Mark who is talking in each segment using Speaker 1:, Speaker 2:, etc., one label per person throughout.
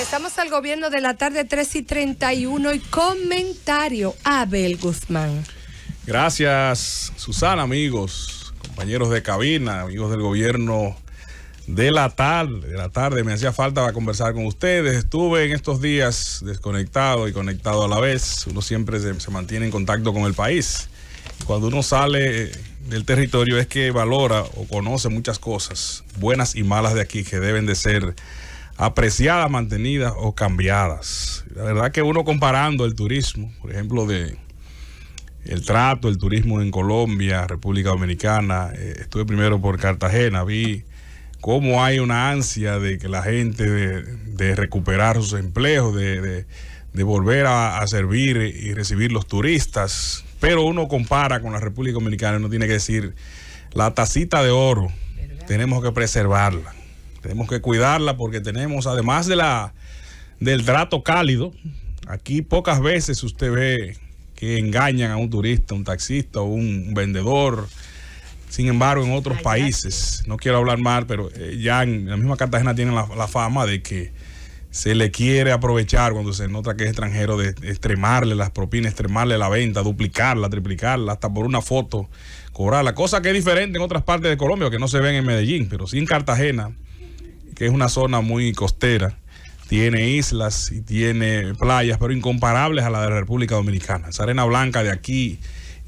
Speaker 1: estamos al gobierno de la tarde 3 y 31 y comentario Abel Guzmán. Gracias, Susana, amigos, compañeros de cabina, amigos del gobierno de la tarde, de la tarde. Me hacía falta conversar con ustedes. Estuve en estos días desconectado y conectado a la vez. Uno siempre se, se, mantiene en contacto con el país. Cuando uno sale del territorio es que valora o conoce muchas cosas, buenas y malas de aquí, que deben de ser apreciadas, mantenidas o cambiadas. La verdad que uno comparando el turismo, por ejemplo, de el trato, el turismo en Colombia, República Dominicana, eh, estuve primero por Cartagena, vi cómo hay una ansia de que la gente de, recuperar sus empleos, de, volver a, servir y recibir los turistas. Pero uno compara con la República Dominicana, uno tiene que decir, la tacita de oro tenemos que preservarla. Tenemos que cuidarla porque tenemos, además de la, del trato cálido, aquí pocas veces usted ve que engañan a un turista, un taxista o un vendedor. Sin embargo, en otros países, no quiero hablar mal, pero eh, ya en la misma Cartagena tienen la, fama de que se le quiere aprovechar cuando se nota que es extranjero de extremarle las propinas, extremarle la venta, duplicarla, triplicarla, hasta por una foto cobrarla. Cosa que es diferente en otras partes de Colombia, que no se ven en Medellín, pero sí en Cartagena que es una zona muy costera, tiene islas y tiene playas, pero incomparables a la de la República Dominicana. Esa arena blanca de aquí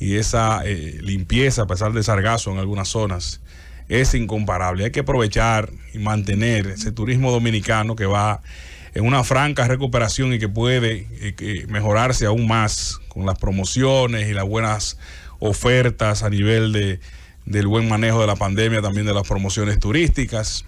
Speaker 1: y esa eh, limpieza, a pesar de sargazo en algunas zonas, es incomparable. Hay que aprovechar y mantener ese turismo dominicano que va en una franca recuperación y que puede eh, mejorarse aún más con las promociones y las buenas ofertas a nivel del buen manejo de la pandemia, también de las promociones turísticas.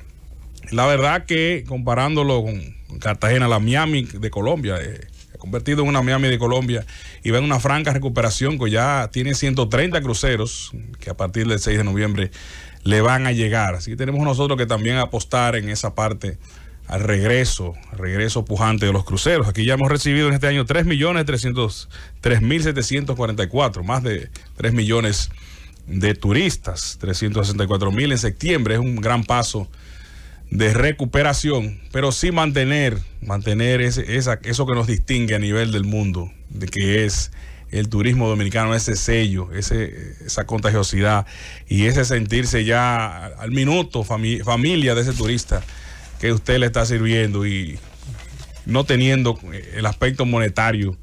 Speaker 1: La verdad que comparándolo con Cartagena, la Miami de Colombia, eh, convertido en una Miami de Colombia y va en una franca recuperación que ya tiene 130 cruceros que a partir del 6 de noviembre le van a llegar. Así que tenemos nosotros que también apostar en esa parte al regreso, al regreso pujante de los cruceros. Aquí ya hemos recibido en este año 3.303.744, más de 3 millones de turistas, 364.000 en septiembre. Es un gran paso de recuperación, pero sí mantener, mantener ese, esa, eso que nos distingue a nivel del mundo, de que es el turismo dominicano, ese sello, ese, esa contagiosidad y ese sentirse ya al minuto familia de ese turista que usted le está sirviendo y no teniendo eh, el aspecto monetario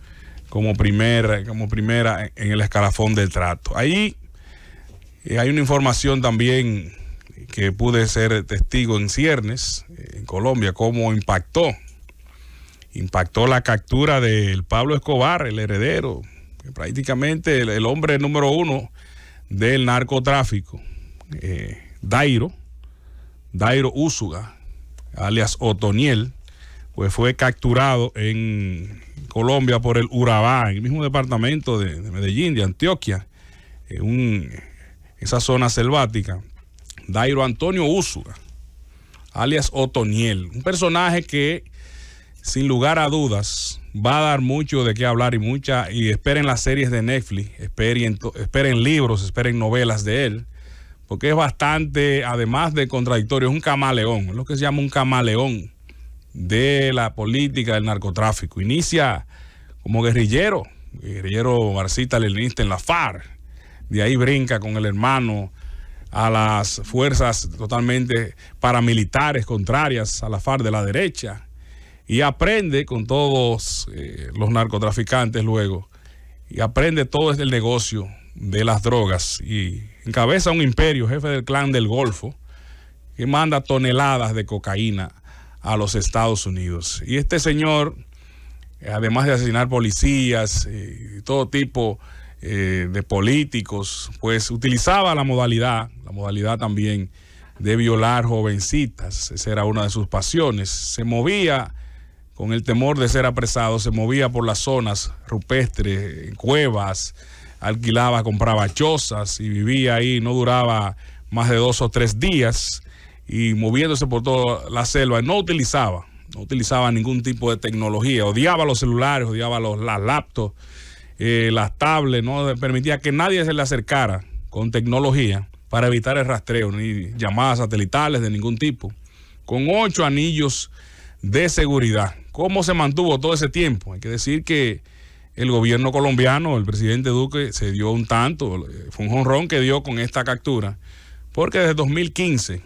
Speaker 1: como primera, como primera en el escalafón del trato. Ahí eh, hay una información también que pude ser testigo en ciernes, eh, en Colombia, cómo impactó. Impactó la captura del Pablo Escobar, el heredero, prácticamente el, hombre número uno del narcotráfico, eh, Dairo, Dairo Úsuga, alias Otoniel, pues fue capturado en Colombia por el Urabá, en el mismo departamento de, Medellín, de Antioquia, en esa zona selvática. Dairo Antonio Úsuga alias Otoniel, un personaje que sin lugar a dudas va a dar mucho de qué hablar y mucha y esperen las series de Netflix, esperen, esperen libros, esperen novelas de él, porque es bastante, además de contradictorio, es un camaleón, es lo que se llama un camaleón de la política del narcotráfico. Inicia como guerrillero, guerrillero marxista leninista en la FARC, de ahí brinca con el hermano a las fuerzas totalmente paramilitares contrarias a la FARC de la derecha y aprende con todos eh, los narcotraficantes luego y aprende todo el este negocio de las drogas y encabeza un imperio, jefe del clan del Golfo, que manda toneladas de cocaína a los Estados Unidos. Y este señor, eh, además de asesinar policías eh, y todo tipo eh, de políticos, pues utilizaba la modalidad, la modalidad también de violar jovencitas, esa era una de sus pasiones, se movía con el temor de ser apresado, se movía por las zonas rupestres, cuevas, alquilaba, compraba chozas y vivía ahí, no duraba más de dos o tres días y moviéndose por toda la selva, no utilizaba, no utilizaba ningún tipo de tecnología, odiaba los celulares, odiaba los, las laptops eh, las tablets, no permitía que nadie se le acercara con tecnología para evitar el rastreo, ni llamadas satelitales de ningún tipo, con ocho anillos de seguridad. ¿Cómo se mantuvo todo ese tiempo? Hay que decir que el gobierno colombiano, el presidente Duque, se dio un tanto, eh, fue un jonrón que dio con esta captura, porque desde 2015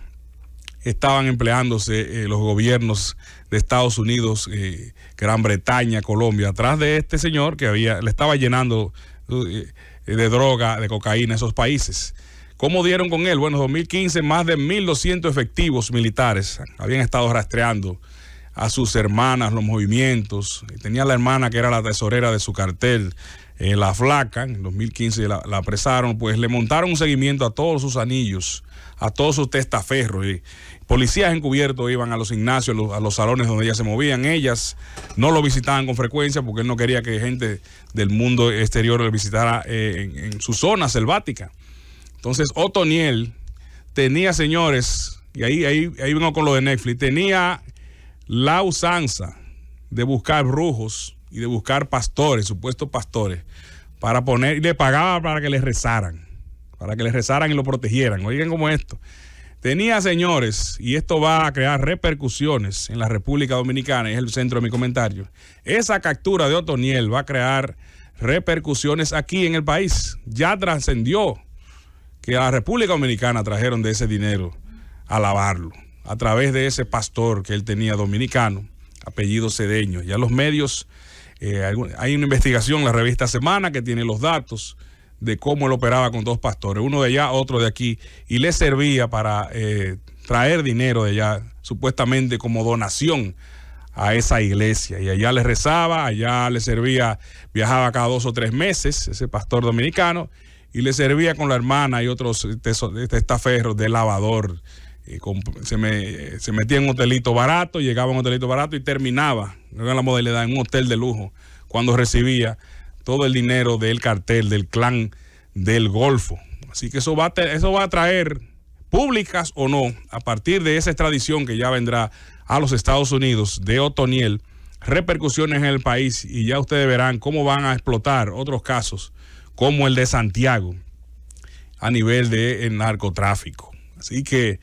Speaker 1: estaban empleándose eh, los gobiernos de Estados Unidos, eh, Gran Bretaña, Colombia, atrás de este señor que había, le estaba llenando eh, de droga, de cocaína esos países. ¿Cómo dieron con él? Bueno, en 2015 más de 1.200 efectivos militares habían estado rastreando a sus hermanas, los movimientos. Tenía la hermana que era la tesorera de su cartel, la flaca, en 2015 la, apresaron, pues le montaron un seguimiento a todos sus anillos, a todos sus testaferros. Policías encubiertos iban a los gimnasios, a los salones donde ellas se movían. Ellas no lo visitaban con frecuencia porque él no quería que gente del mundo exterior le visitara eh, en, su zona selvática. Entonces, Otoniel tenía, señores, y ahí, ahí, con lo de Netflix, tenía la usanza de buscar brujos y de buscar pastores, supuestos pastores, para poner, y le pagaba para que les rezaran, para que les rezaran y lo protegieran. Oigan como esto. Tenía, señores, y esto va a crear repercusiones en la República Dominicana, es el centro de mi comentario. Esa captura de Otoniel va a crear repercusiones aquí en el país. Ya trascendió que a la República Dominicana trajeron de ese dinero a lavarlo, a través de ese pastor que él tenía dominicano, apellido Cedeño. Ya los medios, eh, hay una investigación, la revista Semana, que tiene los datos de cómo él operaba con dos pastores, uno de allá, otro de aquí, y le servía para eh, traer dinero de allá, supuestamente como donación a esa iglesia. Y allá le rezaba, allá le servía, viajaba cada dos o tres meses, ese pastor dominicano, y le servía con la hermana y otros testaferros de lavador. Y con, se, metía en un hotelito barato, llegaba a un hotelito barato y terminaba, no era la modalidad, en un hotel de lujo, cuando recibía todo el dinero del cartel, del clan del Golfo. Así que eso va a, eso va a traer, públicas o no, a partir de esa extradición que ya vendrá a los Estados Unidos de Otoniel, repercusiones en el país y ya ustedes verán cómo van a explotar otros casos como el de Santiago a nivel de narcotráfico. Así que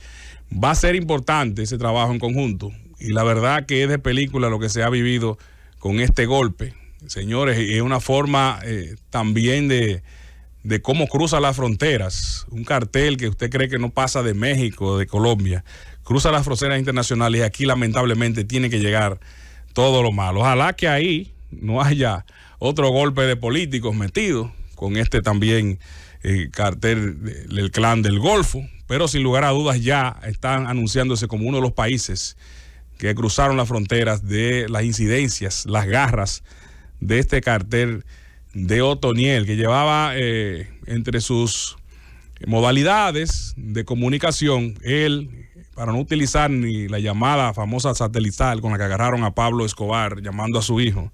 Speaker 1: va a ser importante ese trabajo en conjunto y la verdad que es de película lo que se ha vivido con este golpe señores, es una forma eh, también de, de cómo cruza las fronteras. Un cartel que usted cree que no pasa de México, de Colombia, cruza las fronteras internacionales y aquí lamentablemente tiene que llegar todo lo malo. Ojalá que ahí no haya otro golpe de políticos metido con este también eh, cartel del clan del Golfo, pero sin lugar a dudas ya están anunciándose como uno de los países que cruzaron las fronteras de las incidencias, las garras de este cartel de Otoniel, que llevaba eh, entre sus modalidades de comunicación, él, para no utilizar ni la llamada famosa satelital con la que agarraron a Pablo Escobar llamando a su hijo,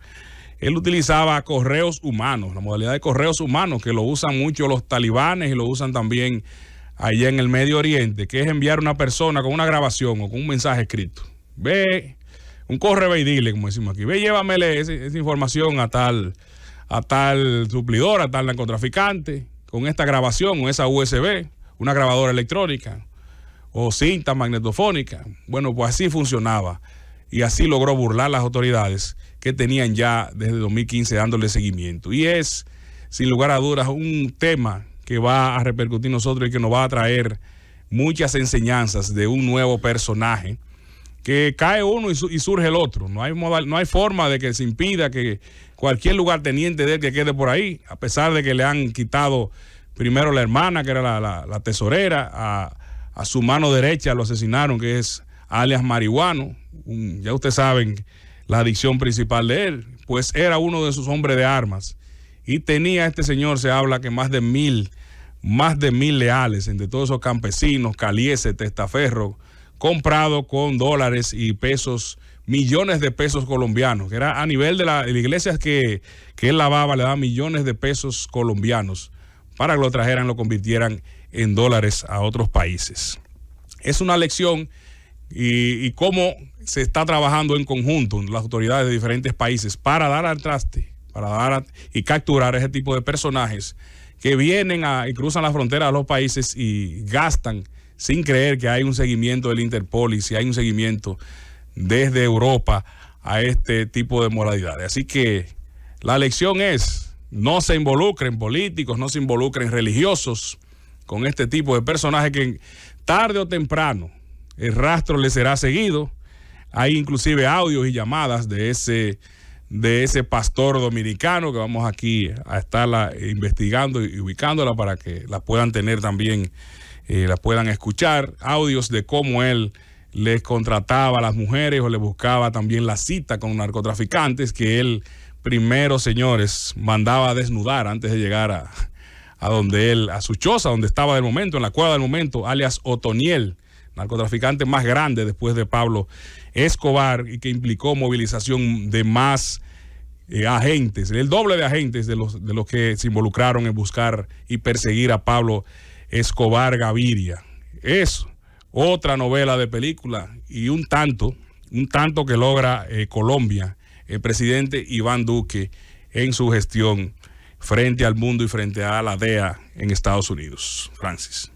Speaker 1: él utilizaba correos humanos, la modalidad de correos humanos, que lo usan mucho los talibanes y lo usan también allá en el Medio Oriente, que es enviar una persona con una grabación o con un mensaje escrito. Ve un corre ve dile, como decimos aquí, ve llévamele esa, información a tal, a tal suplidor, a tal narcotraficante, con esta grabación, o esa USB, una grabadora electrónica o cinta magnetofónica. Bueno, pues así funcionaba y así logró burlar las autoridades que tenían ya desde 2015 dándole seguimiento. Y es, sin lugar a dudas, un tema que va a repercutir nosotros y que nos va a traer muchas enseñanzas de un nuevo personaje que cae uno y, surge el otro. No hay, no hay forma de que se impida que cualquier lugar teniente de él que quede por ahí, a pesar de que le han quitado primero la hermana, que era la, tesorera, a, su mano derecha lo asesinaron, que es alias Marihuano, ya ustedes saben la adicción principal de él, pues era uno de sus hombres de armas. Y tenía este señor, se habla que más de mil, más de mil leales, entre todos esos campesinos, calieses, testaferros, comprado con dólares y pesos, millones de pesos colombianos, que era a nivel de la, iglesias que, él lavaba, le daba millones de pesos colombianos para que lo trajeran, lo convirtieran en dólares a otros países. Es una lección y, cómo se está trabajando en conjunto las autoridades de diferentes países para dar al traste, para dar y capturar ese tipo de personajes que vienen a, y cruzan la frontera a los países y gastan sin creer que hay un seguimiento del Interpol y si hay un seguimiento desde Europa a este tipo de moralidades. Así que la lección es, no se involucren políticos, no se involucren religiosos con este tipo de personajes que tarde o temprano el rastro les será seguido. Hay inclusive audios y llamadas de ese, de ese pastor dominicano que vamos aquí a estarla investigando y ubicándola para que la puedan tener también eh, la puedan escuchar, audios de cómo él les contrataba a las mujeres o le buscaba también la cita con narcotraficantes que él primero, señores, mandaba a desnudar antes de llegar a, donde él, a su choza, donde estaba del momento, en la cueva del momento, alias Otoniel, narcotraficante más grande después de Pablo Escobar y que implicó movilización de más eh, agentes, el doble de agentes de los, de los que se involucraron en buscar y perseguir a Pablo Escobar Gaviria. Es otra novela de película y un tanto, un tanto que logra eh, Colombia, el presidente Iván Duque, en su gestión frente al mundo y frente a la DEA en Estados Unidos. Francis.